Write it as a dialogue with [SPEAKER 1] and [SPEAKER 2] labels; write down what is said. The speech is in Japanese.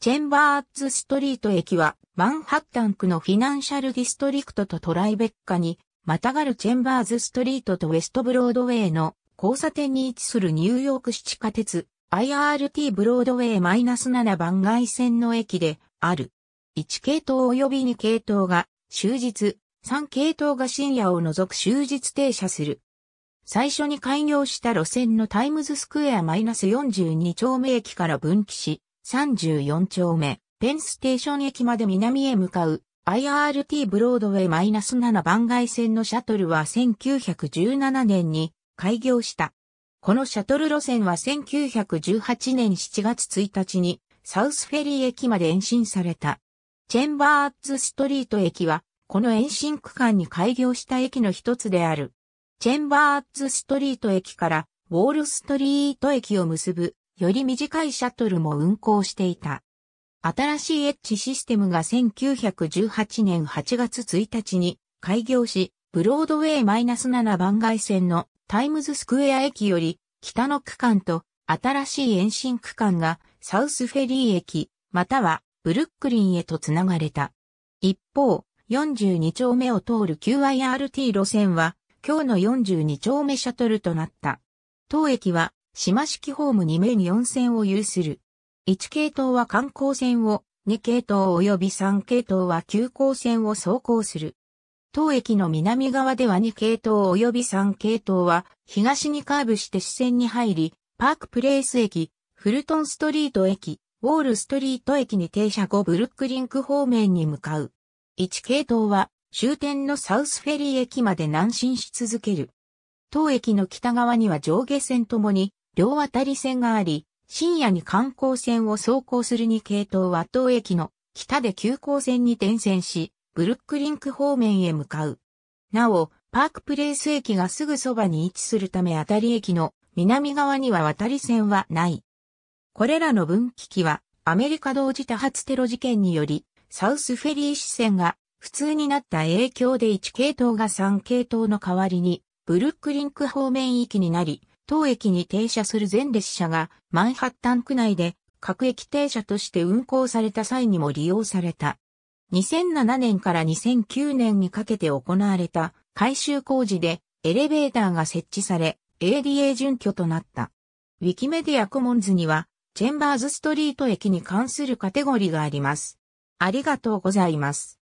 [SPEAKER 1] チェンバーズストリート駅は、マンハッタン区のフィナンシャルディストリクトとトライベッカに、またがるチェンバーズストリートとウェストブロードウェイの交差点に位置するニューヨーク市地下鉄 IRT ブロードウェイ -7 番外線の駅である。1系統及び2系統が終日、3系統が深夜を除く終日停車する。最初に開業した路線のタイムズスクエア -42 丁目駅から分岐し、34丁目、ペンステーション駅まで南へ向かう IRT ブロードウェイ -7 番外線のシャトルは1917年に開業した。このシャトル路線は1918年7月1日にサウスフェリー駅まで延伸された。チェンバーズストリート駅はこの延伸区間に開業した駅の一つである。チェンバーズストリート駅からウォールストリート駅を結ぶより短いシャトルも運行していた。新しいエッジシステムが1918年8月1日に開業し、ブロードウェイ -7 番外線のタイムズスクエア駅より北の区間と新しい延伸区間がサウスフェリー駅またはブルックリンへとつながれた。一方、42丁目を通る QIRT 路線は今日の42丁目シャトルとなった。当駅は島式ホーム2面4線を有する。1系統は観光線を、2系統及び3系統は急行線を走行する。当駅の南側では2系統及び3系統は東にカーブして支線に入り、パークプレイス駅、フルトンストリート駅、ウォールストリート駅に停車後ブルックリンク方面に向かう。1系統は終点のサウスフェリー駅まで南進し続ける。当駅の北側には上下線ともに両渡り線があり、深夜に観光船を走行する2系統和東駅の北で急行線に転線し、ブルックリンク方面へ向かう。なお、パークプレイス駅がすぐそばに位置するため渡り駅の南側には渡り線はない。これらの分岐器はアメリカ同時多発テロ事件によりサウスフェリー支線が普通になった影響で1系統が3系統の代わりにブルックリンク方面域になり当駅に停車する全列車がマンハッタン区内で各駅停車として運行された際にも利用された。2007年から2009年にかけて行われた改修工事でエレベーターが設置され ADA 準拠となった。ウィキメディアコモンズにはチェンバーズストリート駅に関するカテゴリーがあります。ありがとうございます。